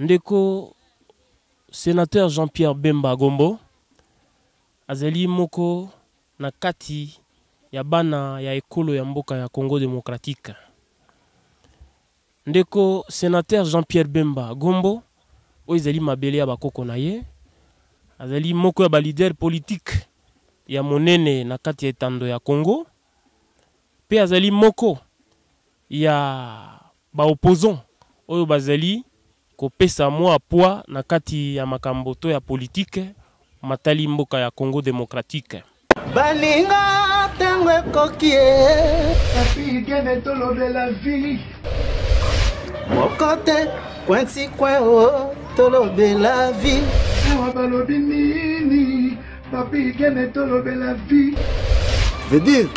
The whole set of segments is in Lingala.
ndeko senateur jean-pierre bemba gombo azali moko na kati ya bana ya ekolo ya mboka ya congo démocratique ndeko senateur jean-pierre bemba gombo oyo ezali mabele ya bakoko na ye azali moko ya balider politike ya monene na kati ya etando ya congo mpe azali moko ya baopposant oyo bazali kopesa mwa pwa na kati ya makambo to ya politike matali mboka ya congo démocratique baninga ntango ekoki epigene tolobela vili moko te kwensi kweo tolobela vi awa balobi nini papigene tolobela vi vedire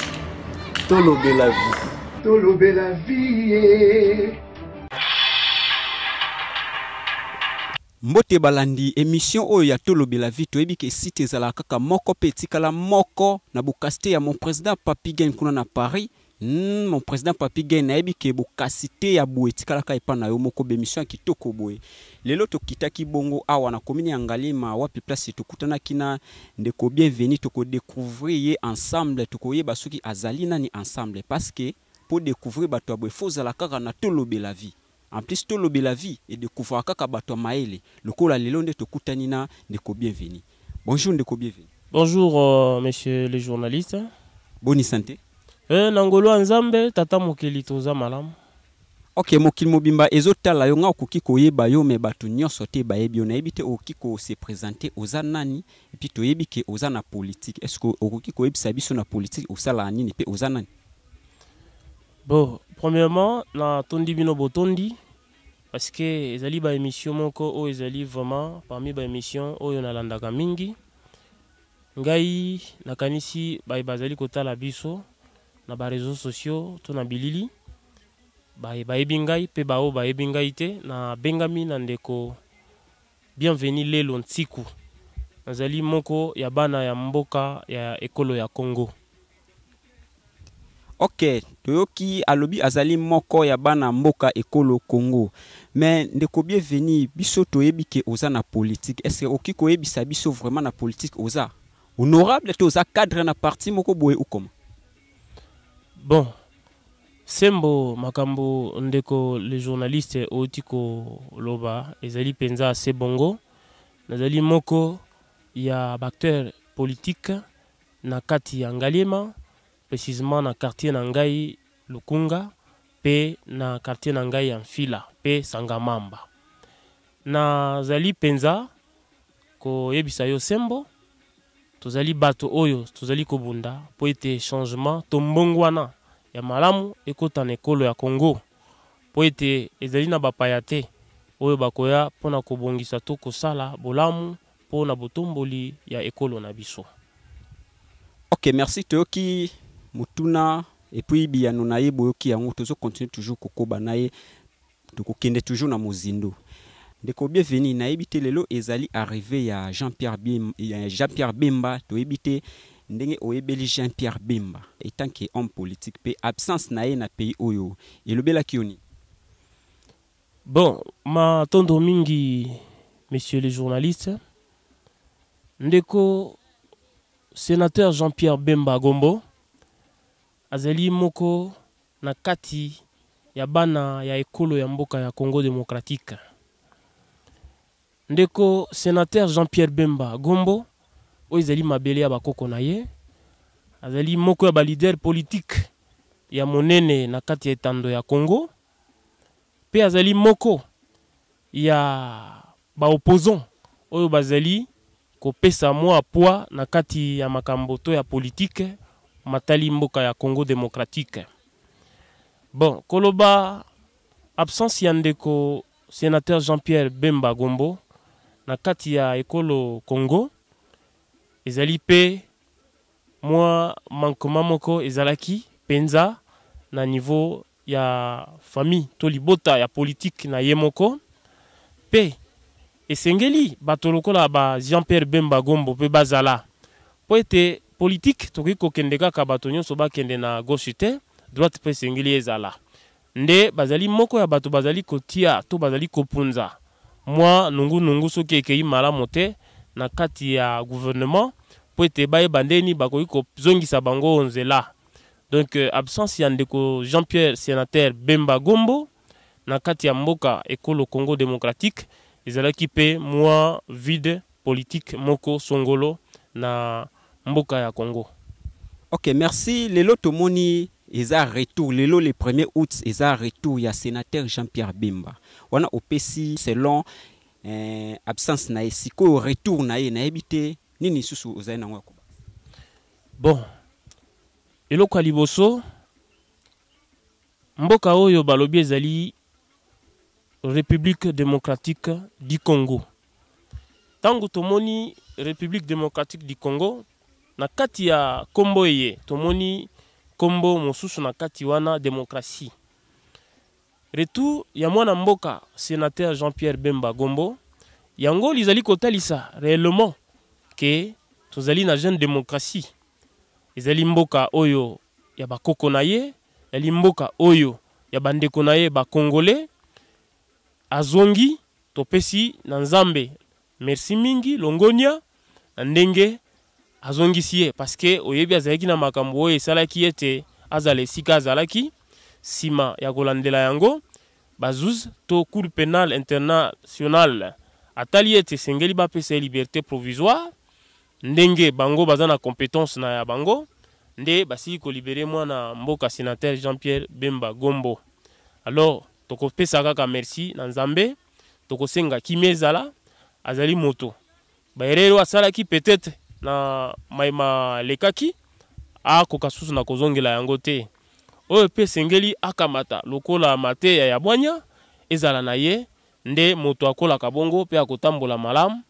tolobela vi tolobela vie Mbote balandi, emission oyo ya vie vi ke site ezalaka kaka moko mpe etikala moko na kaste ya mon président papi gain kuna na paris mm, mon président papi gain nayebi ke ya boye etikalaka epai na yo moko mission ya kitoko boye lelo tokitaki bongo awa na komini ya ngalima wapi place tokutanaki na ndeko bienvenu tokodécouvrir ye ensemble tokoyeba soki azali ni ensemble parce que pour découvrir bato ya boye fo kaka na la vie amplis la vie de kaka bato maele le lokola lilonde nde de na ndeko bienveni bonjour ndeko bienveni bonjour euh, monsieur le journaliste bonne santé Eh nangolo nzambe tata Mokelitoza toza ok mokili mobimba ezotala Yonga nga okoki koyeba yo me bato nyonso te bayebi yo nayebi te okoki kose présente oza nani epui toyebi ke oza na politike estce okoki koyebisa biso na politique ou nini mpe oza nani bon premièrement natondi bino botondi parce que ezali baémission moko oyo ezali vraiment parmi baémission oyo nalandaka mingi ngai nakanisi baye bazali kotala biso na bareseau sociaux to na bilili baye bayebi ngai mpe baoyo bayebi ngai te nabengami na ndeko bienveni lelo ntiku nazali moko ya bana ya mboka ya ekolo ya congo ok toyoki alobi azali moko ya bana mboka ekolo congo men ndeko bie veni biso toyebi ke oza na politike estce okoki koyebisa biso vraiment na politique oza honorable te oza cadre na parti moko boye okoma bon sembo makambo ndeko le journaliste outi koloba ezali mpenza ase bongo nazali moko ya acteur politique na kati ya ngaliema précisement na quartier na lukunga pe na quartier na ngai ya mfila mpe sangamamba nazali mpenza koyebisa yo sembo tozali bato oyo tozali kobunda mpo ete changement tombongwana ya malamu ekota na ekolo ya congo mpo ete ezali na bapaya te oyo bakoya mpona kobongisa to kosala bolamu mpo na botomboli ya ekolo na biso ok merci toyoki motuna epuis biyano na ye boyoki yango tozokontinue toujours kokoba na ye tokokende toujours na muzindo ndeko bienveni na te lelo ezali arrivé ya jean pierre Bimba ya jean pierre bemba to Ebite ndenge oyebeli jean pierre bemba tant que homme politique pe absence na na pays oyo elobela kioni nini bon tondo mingi messieurs les journalistes ndeko sénateur jean pierre bemba gombo azali moko na kati ya bana ya ekolo ya mboka ya congo démocratique ndeko senater jean pierre bemba gombo oyo ezali mabele ya bakoko na ye azali moko ya balider politike ya monene na kati ya etando ya congo mpe azali moko ya baopposant oyo bazali kopesa mwa pwi na kati ya makambo to ya politike matali mboka ya congo démocratique Bon, Koloba, absence Yandeko, sénateur Jean-Pierre Bemba Gombo, na kati ya ekolo Congo, ezali pe moi Mankomamoko, moko ezalaki penza na niveau ya famille tolibota ya politique na yemoko. pe esengeli Batoloko la ba Jean-Pierre Bemba Gombo pe bazala poete politik politique, tokoki kokende kaka soba kende na gauche droite mpe nde bazali moko ya bato bazali kotia to bazali kopunza moi nungu soki ekei malamu te na kati ya gouvernement Poete ete bayeba ndeni bakoki kozongisa bango nzela Donc euh, absence ya ndeko jean pierre sénateur bemba gombo na kati ya mboka ekolo congo démocratique ezalaki mpe mwa vide politique moko songolo na mboka ya congo ok merci lelo eza retour le le 1er août eza retour ya sénateur jean-pierre bemba wana opesi selon euh, absence na ye retour na ye nayebi te nini susu ozai na bon Et ya liboso mboka oyo balobi ezali république démocratique du congo tango tomoni république démocratique du congo na kati ya komboye tomoni nkombo mosusu na kati wana demokrasi retour ya mwana mboka senater jean pierre bemba gombo yango lizali kotalisa réellement ke tozali na jeune démocratie ezali mboka oyo ya bakoko na ye ezali mboka oyo ya bandeko na ye bakongole azongi topesi na nzambe merci mingi longonia na ndenge azongisi ye parceke oyebi azalaki na makambo oyo esalaki ete azala esika azalaki nsima ya kolandela yango bazuze to cour pénal international atali ete esengeli bapesa ye liberté provisoire ndenge bango baza na compétence na ya bango nde basili kolibere mwana mboka sénateur jean pierre bemba gombo alors tokopesa kaka merci na nzambe tokosenga kimia ezala azali moto bayelelo asalaki peut-être na le lekaki akoka susu na kozongela yango te oyo mpe esengeli akamata lokola mateya ya bwanya ezala na ye nde moto akolaka bongo mpe akotambola malamu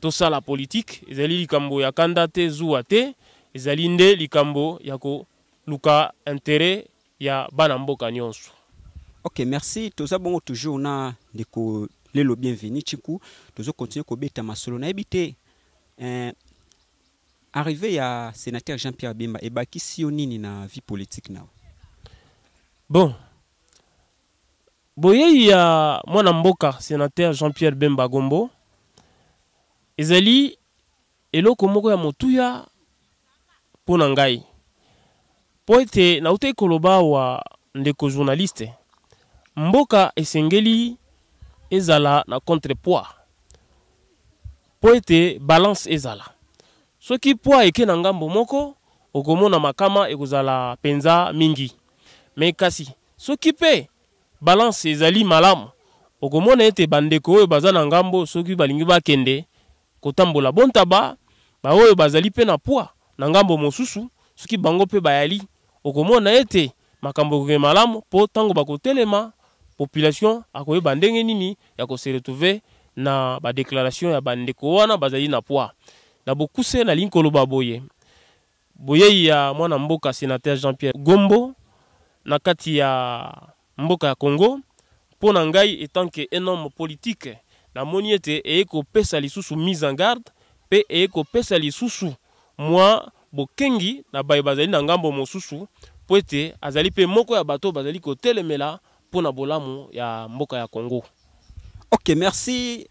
tosala politike ezali likambo ya kanda te zuwa te ezali nde likambo ya koluka intere ya bana mboka nyonso ok merci toza bongo toujours na ndeko lelo bienvenu chiku tozokontinue kobeta masolo nayebi te eh, Arrivé à sénateur Jean-Pierre Bemba, et eh ebakisi ben, qui nini na vie politique na. Bon. boye ya mwana mboka sénateur Jean-Pierre Bemba Gombo ezali eloko moko ya motuya pona ngai mpo ete koloba wa ndeko journaliste mboka esengeli ezala na contrepoids Poete ete balance ezala soki poa eke na ngambo moko okomona makama ekozala mpenza mingi me kasi soki mpe balanse ezali malamu okomona ete bandeko oyo baza na ngambo soki balingi bakende kotambola bontaba baoyo bazali mpe na poa na ngambo mosusu soki bango mpe bayali okomona ete makambo ekoke malamu mpo ntango bakotelema population akoyeba ndenge nini ya kose retrouve na badeklaration ya bandeko wana bazali na poa na bokuse ligne koloba boye ya mwana mboka sénateur jean pierre gombo na kati ya mboka congo pona ngai etant que énorme politique politike namoni ete lisusu mise en garde pe eye kopesa Moi, mwa bokengi na bay bazali na ngambo mosusu po ete azali moko ya bato bazali kotelemela mpo na bolamu ya mboka ya congo ok merci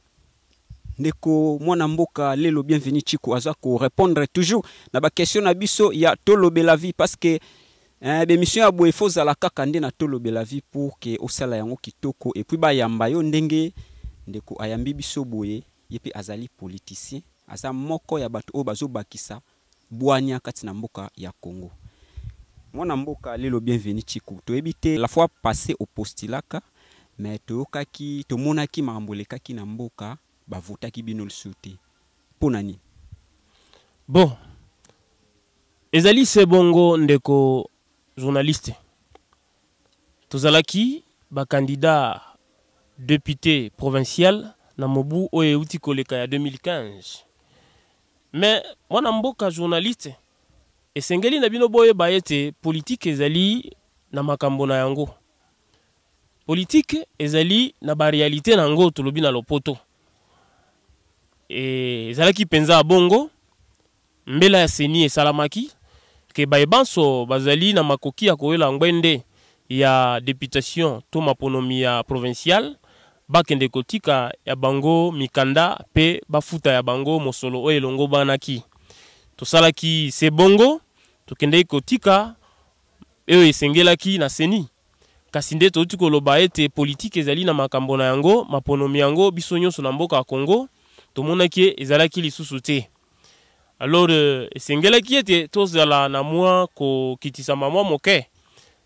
ndeko mwana mboka lelo bienvenu chiku aza korépondre toujours na bakestio na biso ya tolobela vi parce que eh, bemission ya boye fozala kaka nde na tolobela vi pour ke osala yango kitoko epuis bayamba yo ndenge ndeko ayambi biso boye ye mpe azali politicien aza moko ya bato oyo bazobakisa bwania kati na mboka ya congo mwana mboka lelo bienvenu chiku toyebi te la fois passé opostilaka me toyokaki tomonaki makambo elekaki na mboka bavotaki bino le te Pour nani. bon ezali se bongo ndeko journaliste tozalaki candidat député provincial na mobu oyo euti koleka ya 2015 Mais mwana mboka journaliste esengeli na bino boyeba ete politike ezali na makambo na yango politike ezali na réalité na yango tolobi na lopoto ezalaki mpenza ya bongo mbela ya seni esalamaki ke baye banso bazali na makoki ya koyela ngwende ya deputation to maponomi ya provinciale bakende kotika ya bango mikanda mpe bafuta ya bango mosolo oyo elongo banaki tosalaki se bongo tokendeki kotika oyo esengelaki na seni kasi nde touti koloba ete politike ezali na makambo na yango maponomi yango biso nyonso na mboka ya kongo tomonaki ezalaki lisusu te alors euh, esengelaki ete tozala na mwa kokitisama mwa moke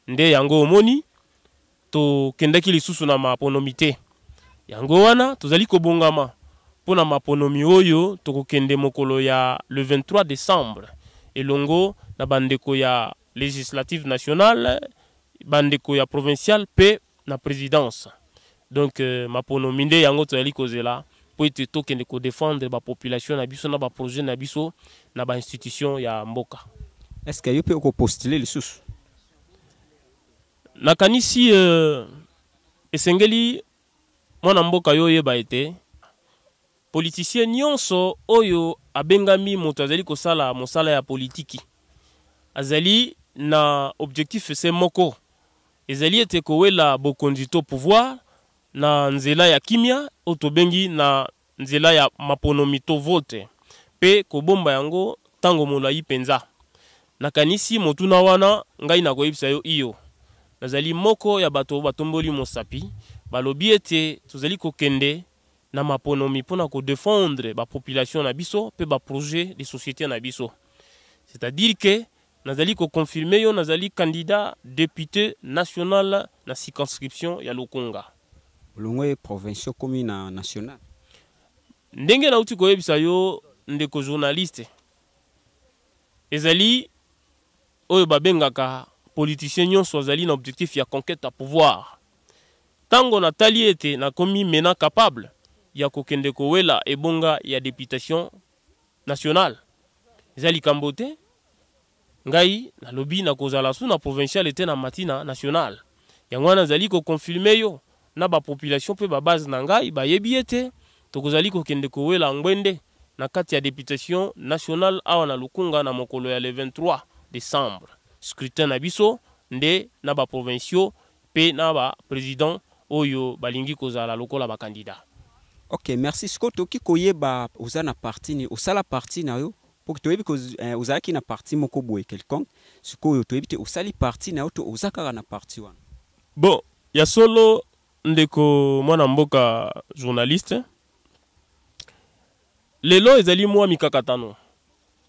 nde yango omoni tokendaki lisusu na maponomi te yango wana tozali kobongama mpo na maponomi oyo tokokende mokolo ya le 23 décembre elongo na bandeko ya législative nationale bandeko ya provincial pe na présidence donc euh, maponomi nde yango tozali kozela po ete défendre kodefendre population, na biso na projet, na biso na institution, ya mboka estce yo mpe okopostule Na nakanisi euh, esengeli mon mboka yo oyeba été politicien nyonso oyo abengami moto azali kosala mosala ya politiki azali na objectif c'est moko ezali ete kowela bokonzi to pouvoir na nzela ya kimia oyo tobengi na nzela ya maponomi to vote mpe kobomba yango ntango molai mpenza nakanisi motuna wana ngai nakoyebisa yo iyo nazali moko ya bato batomboli mosapi balobi ete tozali kokende na maponomi mpona kodefendre bapopulation na biso mpe baprojet de société na biso c'est-à-dire ke nazali kokonfirme yo nazali kandida député national na circonscription ya lokonga longwe provincial komi na national ndenge nauti koyebisa yo ndeko journaliste ezali oyo babengaka politicien nyonso azali na objectif ya conquête ya pouvoir ntango natali ete nakomi mena capable ya kokende kowela ebonga ya députation nationale eza likambo te ngai nalobi nakozala su na provincial ete na mati na national yango wana nazali kokonfirme yo na population, mpe base na ngai bayebi ete tokozali kokende kowela ngwende na kati ya députation nationale awa na lokunga na mokolo ya le 23 décembre scrutin na biso nde na Provincio, pe na oyo balingi kozala lokola bakandida ok merci sikoyo toki koyeba oza na osala parti na yo pour toyebi eh, ozalaki na parti moko boye quelconque sikoyo toyebi te osali parti na yo to oza kaka na parti wana bon ya solo ndeko mwana mboka journaliste lelo ezali mwa mikakatano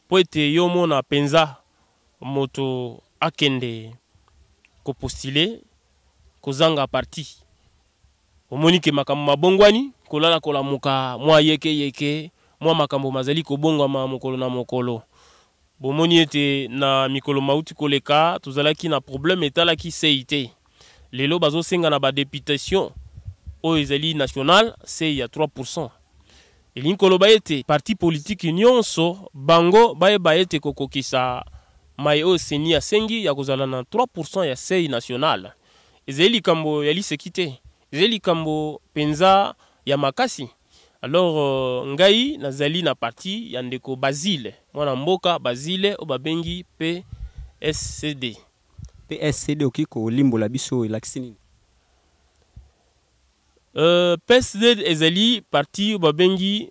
mpo ete yo mona mpenza moto akende kopostile kozanga parti omoni ke makambo mabongwani kolala kolamuka mwa yekeyeke mwa makambo mazali kobongwama mokolo na mokolo bomoni ete na mikolo mauti koleka tozalaki na probleme etalaki sei te lelo bazosenga na badeputation au ezali national se ya 3 elingi koloba ete parti politiki nyonso bango bayeba ete kokokisa maye oyo seni asengi ya 3 ya sei national ezali likambo ya liseki te ezali likambo mpenza alors euh, ngai nazali na parti ya ndeko basile mwana mboka basile oyo babengi pscd PSCD Limbo Limbo biso et euh, PSCD ezali parti babengi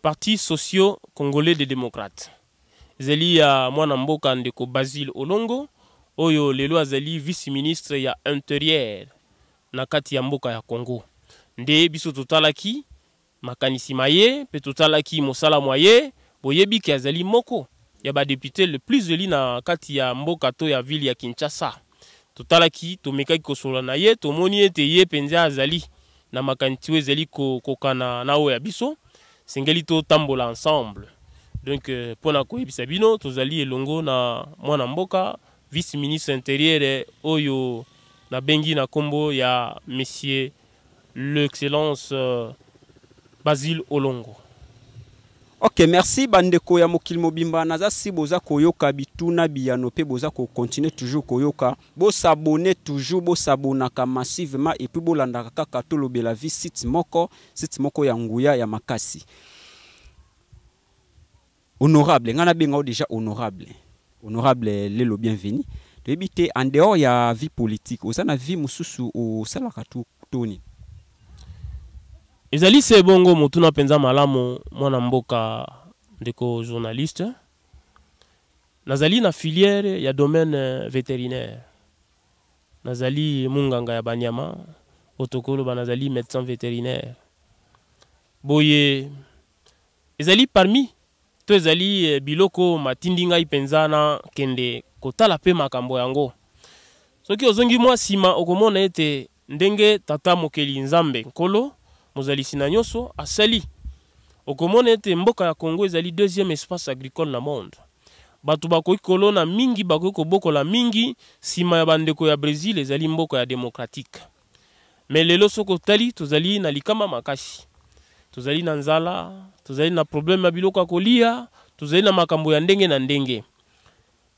parti socio congolais de Démocrates ezali ya mwana mboka ndeko basile olongo oyo lelo azali vice ministre ya interieur na kati ya mboka ya congo nde biso totalaki makanisi simaye pe totalaki mosala moye boye boyebi moko ya député le plus li na kati ya mboka toya ya ville ya kinshasa totalaki tomekaki kosolola na ye tomoni il ye a zali na makantiwe Zali, ko kokana na oyo ya biso sengeli tambola ensemble donc euh, mpona koyebisa to tozali elongo na mwana mboka vice ministre intérieur, oyo Bengi na Kombo, ya monsieur l'excellence euh, basile olongo ok merci bandeko ya mokili mobimba naza si boza koyoka bituna biyano mpe boza kokontinue toujours koyoka bosabone toujours bosabonaka massivement epui bolandaka kaka tolobela vi site moko site moko ya nguya ya makasi honorable ngai nabenga o déjà honorable honorable lelo bienvenu toyebi te en dehors ya vie politique oza na vie mosusu osalaka toni ezali se bongo motuna mpenza malamu mwana mboka ndeko journaliste nazali na filière ya domaine euh, vétérinaire nazali monganga ya banyama oyo tokoloba nazali médecin vétérinaire boye ezali parmi to ezali euh, biloko matindi ngai mpenza nakende kotala mpe makambo yango soki ozongi mwa nsima okomona ete ndenge tata mokeli nzambe nkolo mozalisi na nyonso asali okomona ete mboka ya kongo ezali deuxième espace agricole na monde bato bakoki kolona mingi bakoki kobokola mingi nsima ya bandeko ya brésil ezali mboka ya démocratique me lelo soki otali tozali na likama makasi tozali na nzala tozali na probleme ya biloko ya kolia tozali na makambo ya ndenge na ndenge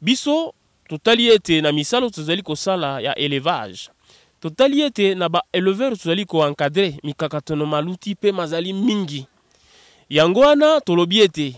biso totali ete na misalo tozali kosala ya élevage totali ete na baéleveur tozali koenkadre mikakatano maluti mpe mazali mingi yango wana tolobi ete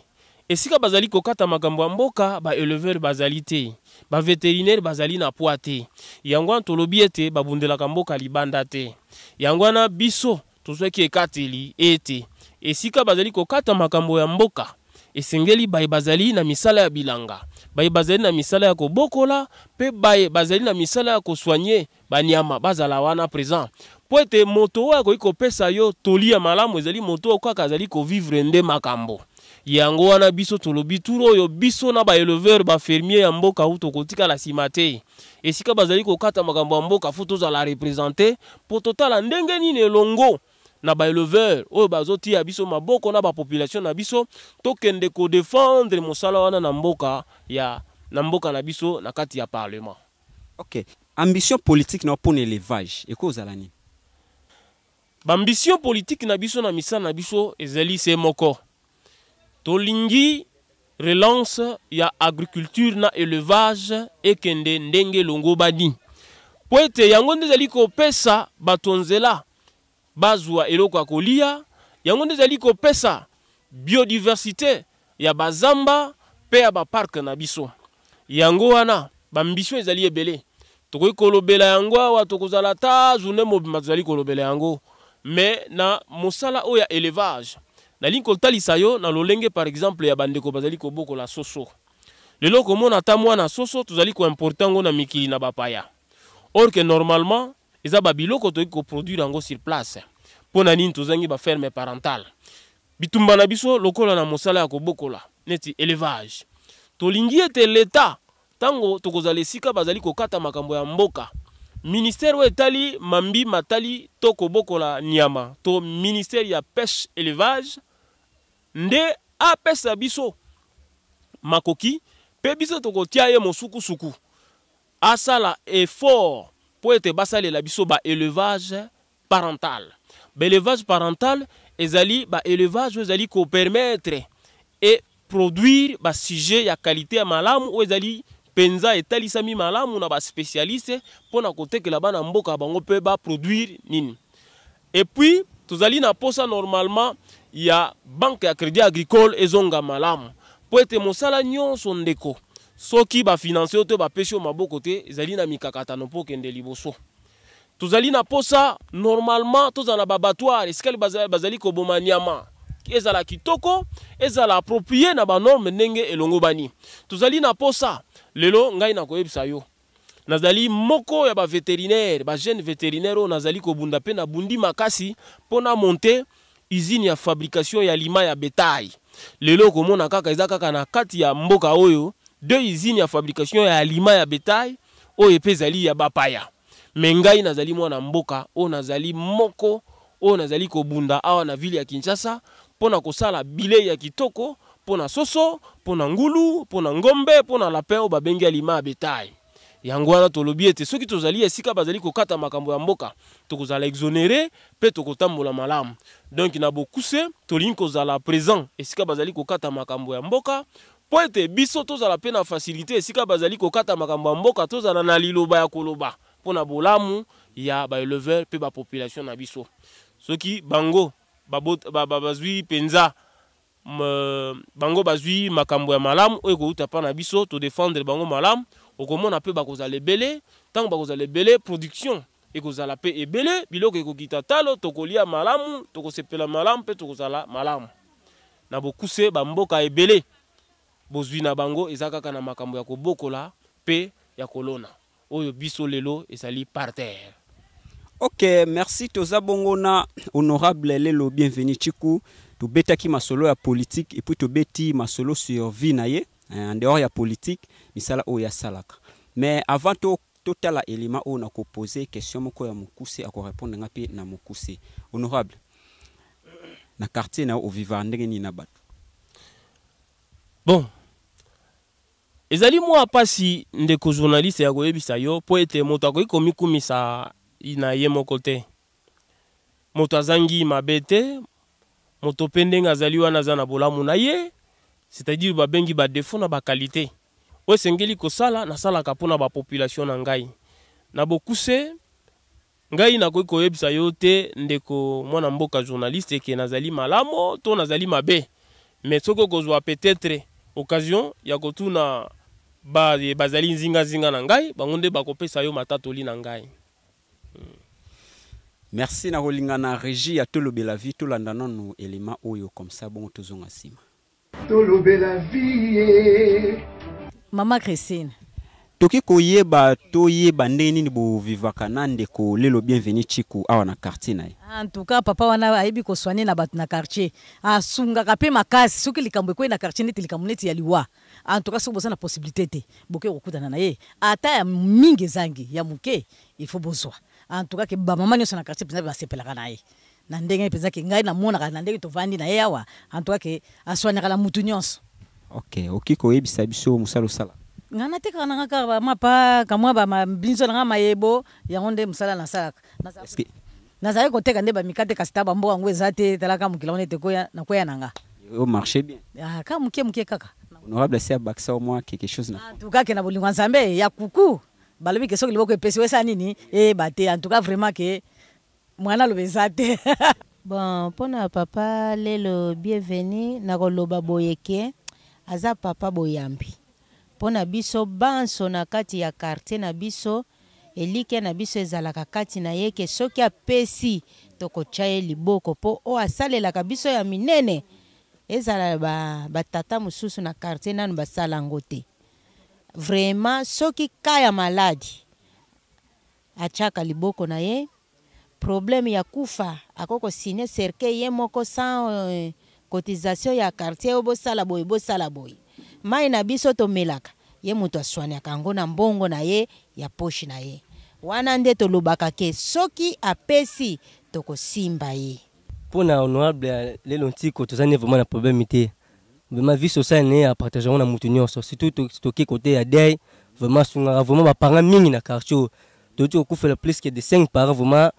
esika bazali kokata makambo ya mboka baéleveur bazali te baveterinaire bazali na pwa te yango wana tolobi ete babundelaka mboka libanda te yango wana biso tozwaki ekateli ete esika bazali kokata makambo ya mboka esengeli baye bazali na misala ya bilanga baye bazali na misala ya kobokola pe baye bazali na misala ya kosoigne banyama bazala wana présent Po moto oyo akoki pesa yo toli ya malamu ezali moto oyo kaka azali kovivre nde makambo yango wana biso tolobi Turo yo biso na baéleveur bafermier ya mboka u tokotikala nsima te esika bazali kokata makambo ya mboka photos tozala la mpo totala ndenge longo na baéleveur oyo bazotia biso maboko na population na biso tokende défendre mosala wana na mboka ya na mboka na biso na kati ya parlement ok ambition politique na yo mpona élevage ekozala nini bambition politique na biso na misala na biso ezali se moko tolingi relance ya agriculture na élevage ekende ndenge longo badi po ete yango nde ezali kopesa bato nzela bazwa eloko ya kolia yango nde ezali kopesa biodiversité ya bazamba mpe ya baparke na biso yango wana bambisio ezali ebele tokoki kolobela yango awa tokozala ta journe mobimba tozali kolobela yango me na mosala oyo ya élevage nalingi kotalisa yo na lolenge par exemple ya bandeko bazali kobokola soso lelo komona ata mwana soso tozali koimporte yango na mikili na bapaya orke normalement eza babiloko toyeki koproduire yango sur place mpo na nini tozangi baferme parentale bitumba na biso lokola na mosala ya kobokola neti élevage tolingi ete leta ntango tokozala esika bazali kokata makambo ya mboka ministère oyo etali mambi matali to kobokola nyama to ministère ya pêche élevage nde apesa biso makoki mpe biso tokotia ye mosukusuku asala effort mpo ete basalela biso baélevage parental baélevage parental ezali baélevage oyo ezali kopermetre e produire basujet ya kalite ya malamu oyo ezali mpenza etalisami malamu na baspécialiste mpo na kotekela bana mboka bango mpe baproduire nini epuis tozali na posa normalement ya banke ya crédit agricole ezonga malamu mpo ete mosala nyonso ndeko soki bafinanse yo to bapesi yo maboko te ezali na mikakatano mpo okende liboso tozali na mposa normalement tozala na babatoire esikali bazali koboma nyama ezala kitoko ezala approprié na banorme ndenge elongo bani tozali na mposa lelo ngai nakoyebisa yo nazali moko ya bavétérinaire bajeune vétérinaire oyo nazali kobunda mpe nabundi makasi mpo na monte usine ya fabrication ya lima ya betail lelo okomona kaka eza kaka na kati ya mboka oyo deux usine ya fabrication ya alima ya betail oyo epe ezali ya bapaya me ngai nazali mwana mboka oyo nazali moko oyo nazali kobunda awa na ville ya kinshasa mpo na kosala bilei ya kitoko mpo na soso mpo na ngulu mpo na ngombe mpo na lapin oyo babengi alima ya betail yango wana tolobi ete soki tozali esika bazali kokata makambo ya mboka tokozala exonere mpe tokotambola malamu donk na bokuse tolingi kozala présent esika bazali kokata makambo ya mboka mpo ete biso tozala mpe na fasilité esika bazali kokata makambo ya mboka tozala na liloba ya koloba mpo na bolamu ya baéleveur mpe bapopulation na biso soki bango bazwi mpenza bango bazwi makambo ya malamu oyo ekouta mpa na biso todefendre bango malamu okomona mpe bakozala ebele ntango bakozala ebele production ekozala mpe ebele biloko ekokita talo tokolia malamu tokosepela malamu mpe tokozala malamu na bokuse bamboka ebele bozwi na bango eza kaka na makambo ya kobokola mpe ya kolona oyo biso lelo ezali parterre ok merci toza bongo na honorable lelo bienvenu chiku tobetaki masolo ya politike epui tobeti masolo sur vie na ye en dehors ya politike misala oyo asalaka mais avant to totala elema oyo na kopose question moko ya mokuse akorépondre nga mpe na mokuse honorable na quartier na yo ovivare ndenge nini na bato bon ezali mwa mpasi ndeko journaliste ya koyebisa yo mpo ete moto akoki komikumisa na ye moko te moto azangi mabe te moto mpe ndenge azali wana aza na bolamu na ye c'est-à-dire babengi badefo na bakalite oyo esengeli kosala nasalaka mpona bapopulation na ngai na bokuse ngai nakoki koyebisa yo te ndeko mwana mboka journaliste eke nazali malamu to nazali mabe mais soki okozwa peut-être occasion ya kotuna Eh, bazali nzingazinga na ngai bango nde bakopesa yo matatoli na ngai hmm. merci na kolingana régi ya tolobela vi tolanda nanu elema oyo komsa bongo tozonga nsima tolobela vie eh. mama christine toki koyeba toyeba ndenge nini bovivaka na ndeko lelo bienveni chiku awa na quartier na ye antuka papa wana ayebi koswane na bato na quartier asungaka mpe makasi soki likambo ekoi na quartier neti likambo neti ya liwa antuka soki boza na possibilité te bokoki kokutana na ye ata ya mingi ezangi ya moke ilfaut bozwa antuka ke bamama nyonso na quartier mpenza mpe basepelaka na ye na ndenge mpenzaki ngai namonaka na ndenge tovandi na ye awa antuka ke aswanekala mutu nyonso ok okoki koyebisa biso mosala osala nga na tekaka nanga kaka bamapa kamwa bamabinzo nanga mayebo yango nde mosala nasalaka nazalaki koteka nde bamikate kasi ta bamboka yango eza te talaka mokila ngo nete nakoya na nga marché bien ka moke moke kaka honorable asi abakisa o mwa quelque chose na antuka ke na bolingo ya nzambe ya kuku balobi ke soki liboko epesi wesa nini eyeba eh, te antuka vraiment ke mwana aloba eza te bon mpona papa lelo bienvenu nakoloba boye ke aza papa boyambi mpo na biso banso na kati ya kartier na biso elikya na biso ezalaka kati na ye ke soki apesi tokotya ye liboko mpo oyo asalelaka biso ya minene ezala batata ba mosusu na kartier nanu basala yango te vraiment soki ka ya maladi atiaka liboko na ye probleme ya kufa akokosine cerke ye moko sans euh, cotisation ya kartier oyo bosala boye bosala boye mai na biso tomelaka ye moto aswaniaka yango na mbongo na ye ya poshe na ye wana nde tolobaka ke soki apesi tokosimba ye mpo na honorable ya lelo ntiko toza ne vraimen na probleme te vraimen vie sociale na ye apartage yango na moto nyonso surtout toke kote ya dei vraimen asungaka vraimen baparent mingi na quartier oyo toti kokufela plus que de 5 parent vraimen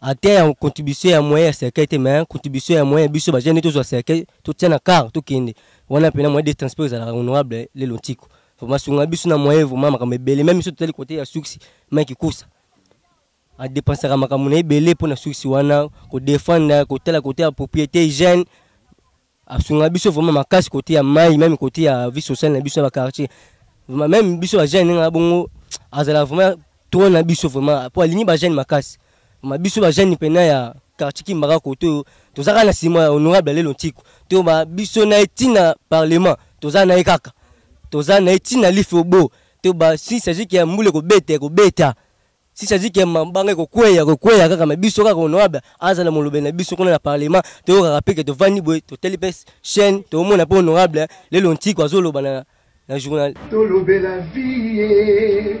ate ya contribution ya moyen ya cercueil te mais contribution ya moyen ya biso bagene tozwa cercueil totia na kar tokende wana pena mwa distance mpe ezalaka honorable lelo ntiko masunga même na mwa côté à ebele même qui totali À ya suksi mai kikusa adepensaka makambo na ebele mpona pour wana côté à côté ya propriété jeune asunga biso m'a makasi côté ya mai même côté ya vie sociale na biso ya baquartier vraimen meme biso bagene ndenge bongo azala vraiment tro na biso vraimen po alingi bagene makasi vraimen biso jeune mpena ya quartier kimbaka koto toza kaka na nsima ya honorable alelo ntiko toyoba biso na ye ntina parlement toza na ye kaka toza na ye ntina life obo toyoba si sagike ya mbula ekobeta ekobeta si sagike ya mabanga ekokweya ekokweya kaka ma biso kaka honorable aza ah, na molobe na biso kuna na parlement toyokaka mpeke tovandi boye toteli mpe chaîne tomona mpe honorable lelo ntiko azoloba na journal tolobela vie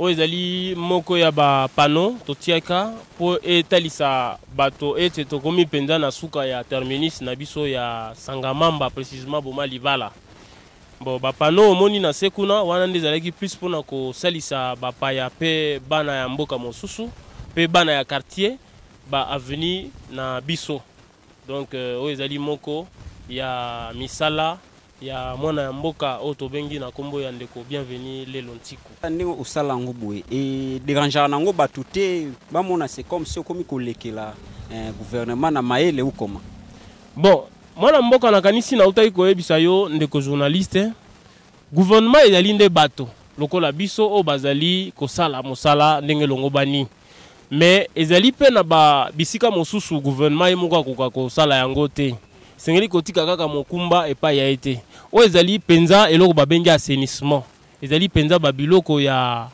oyo ezali moko ya bapano totiaka mpo etalisa bato ete tokomi mpenza na suka ya terminus na biso ya sangamamba précisement boma libala bon bapano omoni na se kuna wana nde ezalaki plus mpona kosalisa bapaya mpe bana ya mboka mosusu mpe bana ya quartier baaveni na biso donc euh, oyo ezali moko ya misala ya mwana ya mboka oyo tobengi na nkombo ya ndeko bienveni lelo ntiku ah, ndenge osala yango boye ederangeaka nango bato te bamona se comme si okomi kolekela eh, gouvernement na mayele okoma bon mwana mboka nakanisi nautaki koyebisa yo ndeko journaliste gouvernement ezali nde bato lokola biso oyo bazali kosala mosala ndenge longo bani me ezali mpe na bisika mosusu gouvernement ye moko akoka kosala yango te esengeli kotika kaka mokumba epai ya ye te oyo ezali mpenza eloko babengi assainissement ezali mpenza babiloko ya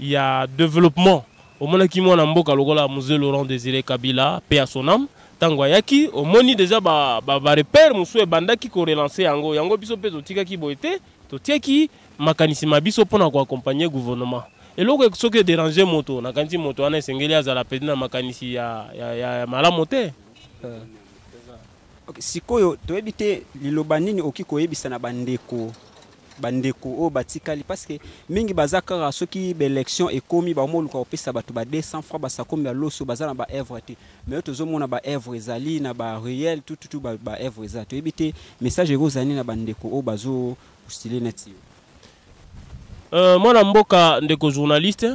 ya développement omonaki mwana mboka lokola musée laurent désiré kabila mpe ya sonam ntango ayaki omoni deja barepere ba, ba mosusu ebandaki korelanse yango yango biso mpe totikaki boye te totiaki makanisi na biso mpona koakompagne gouvernement eloko soki edérange moto nakanisi moto wana esengeli azala pedi na makanisi ya, ya, ya, ya malamu te uh. okay, sikoyo toyebi te liloba nini okoki koyebisa na bandeko bandeko oyo batikali parceke mingi baza kaka soki baélection ekómi baomoluka kopesa bato ba 200 francs basakomi baloso baza na baœuvre te mais oyo tozomona baœuvre ezali na baruel tututu baœuvre eza toyebi te message ekozala nini na bandeko oyo bazopostule neti yo uh, mwana mboka ndeko journaliste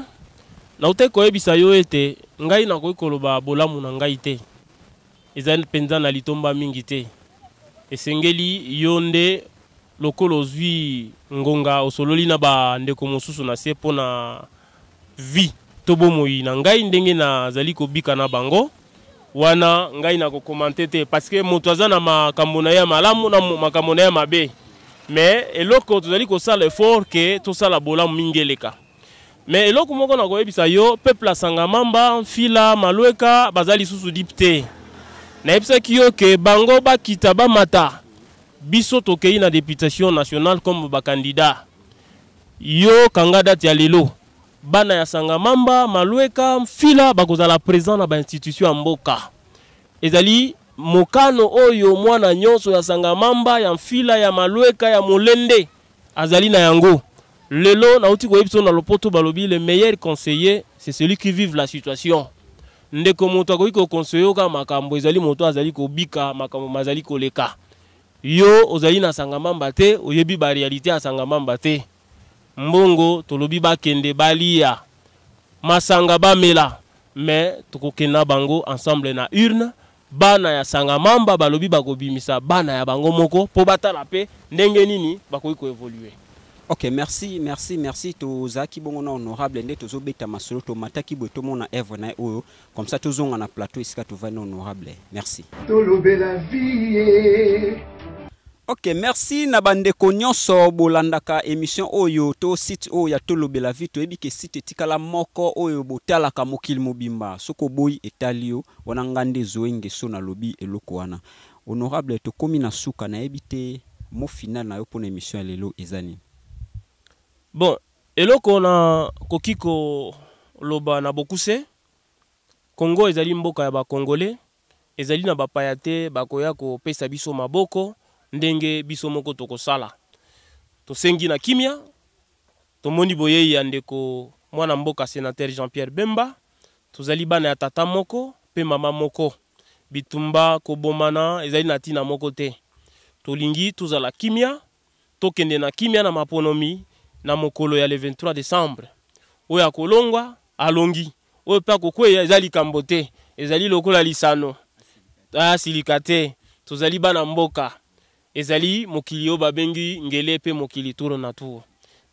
nautaki koyebisa yo ete ngai nakoki koloba bolamu na ngai te ezali mpenza na litomba mingi te esengeli yo nde lokola ozwi ngonga osololi na bandeko mosusu na se mpo na vi to bomoi na ngai ndenge nazali kobika na bango wana ngai nakokomante te parceke moto aza na makambo na ye ya malamu na makambo na ye ya mabe me eloko tozali kosala effort ke tosala bolamu mingi eleka me eloko moko na koyebisa yo peuple asangama mba mfila malweka baza lisusu dipe te nayebisaki yo ke bango bakita bamata biso tokei na députation nationale comme bakandida yo kanga date ya lelo bana ya sanga mamba malweka mfila bakozala présent na bainstitution ya mboka ezali mokano oyo mwana nyonso ya sanga mamba ya mfila ya malweka ya molende azali na yango lelo nauti koyebi so na lopoto balobi le meilleur conseiller c'est celui qui vive la situation ndeko moto akoki kokonseye oka makambo ezali moto azali kobika makambo mazali koleka yo ozali na sangamamba te oyebi barealité ya sangamamba te mbongo tolobi bakende balia masanga bamela me tokokenda bango ensemble na urne bana ya sangamamba balobi bakobimisa bana ya bango moko mpo batala mpe ndenge nini bakoki koevolue ok merci merci merci tozalaki bongo na honorable nde tozobeta masolo tomataki boye tomona evre na ye oyo comme ça tozonga na plateau esika tovai na honorable merci tolobela vie ok merci na bandeko nyonso bolandaka émission oyo to site oyo ya tolobela vi toyebi ke site etikala moko oyo botalaka mokili mobimba soki oboyi etali yo wana nga nde ezoyengeso nalobi eloko wana honorable tokómi na suka nayebi te mo final na yo mpona émission ya lelo eza nini bon eloko nakoki koloba na bokuse kongo ezali mboka ya bakongole ezali na bapaya te bakoya kopesa biso maboko ndenge biso moko tokosala tosengi na kimia tomoni boyei ya ndeko mwana mboka senater jean pierre bemba tozali bana ya tata moko mpe mama moko bitumba kobomana ezali na ntina moko te tolingi tozala kimia tokende na kimia na maponomi na mokolo ya le 23 décembre oyo akolongwa alongi oyo mpe akokweya eza likambo te ezali lokola lisano asilika te tozali bana mboka ezali mokili oyo babengi ngele mpe mokili tour na tour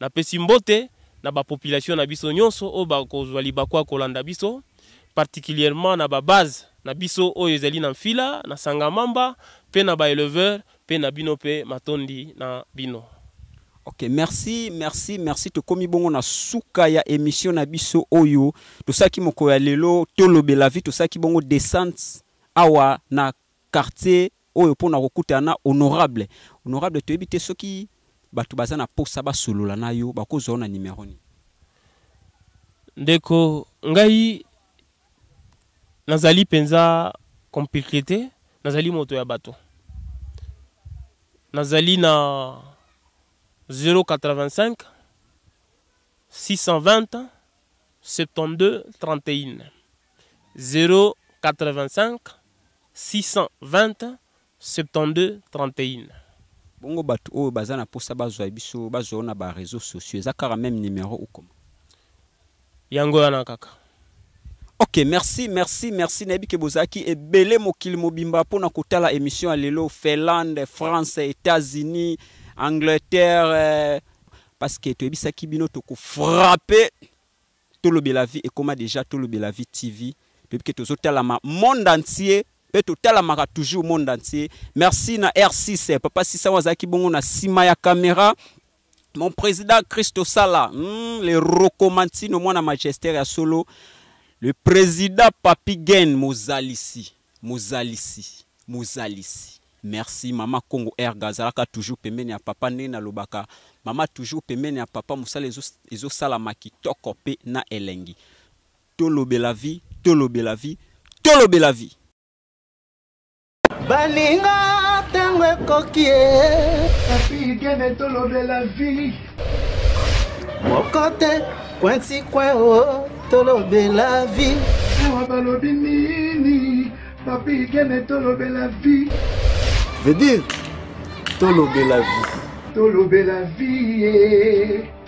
napesi mbote na bapopulation na biso nyonso oyo bakozwa libakwa kolanda biso particulièrement na babase na biso oyo ezali na mfila na sangamamba mpe na éleveur mpe na bino mpe matondi na bino ok merci merci merci tokómi bongo na suka ya émission na biso oyo tosaki mokolo ya lelo ça qui tosaki bongo descente awa na quartier oyo mpona na honorable honorable de te soki batubazana baza na posa basolola na yo bako na ni. ndeko ngai nazali penza complicité nazali moto ya bato nazali na 085 620 72 31. 085 620 72 31. bongo bato oyo baza na mposa bazwa biso na réseaux sociaux eza kaka même numéro okoma yango wana ok merci merci merci nayebi ke bozalaki ebele mokili mobimba pour kotala émission ya lelo finlande france états-unis Angleterre, eh, parce que tu es bino tu frappé tout le vie et comme déjà tout le vie TV, depuis que tu es le monde entier. totalamaka toujours monde entier merci na r6 eh, papa sisa oyo Zaki, bongo na nsima ya caméra mon président Christosala les mm, le rokomantino à manchester à solo le président papi gen mozalisi mozalisi mozalisi merci mama kongo r gazalaka toujours pembeni ya papa ndenge nalobaka mama toujours pembeni ya papa mosala ezosalama kitoko mpe na elengi tolobela vie tolobela vie tolobela vie baninga ntango ekoki e apigene tolobela vie moko te kwensi kweo tolobela vie awa balobi nini papigene tolobela vie veut dire tolobela vie tolobela vie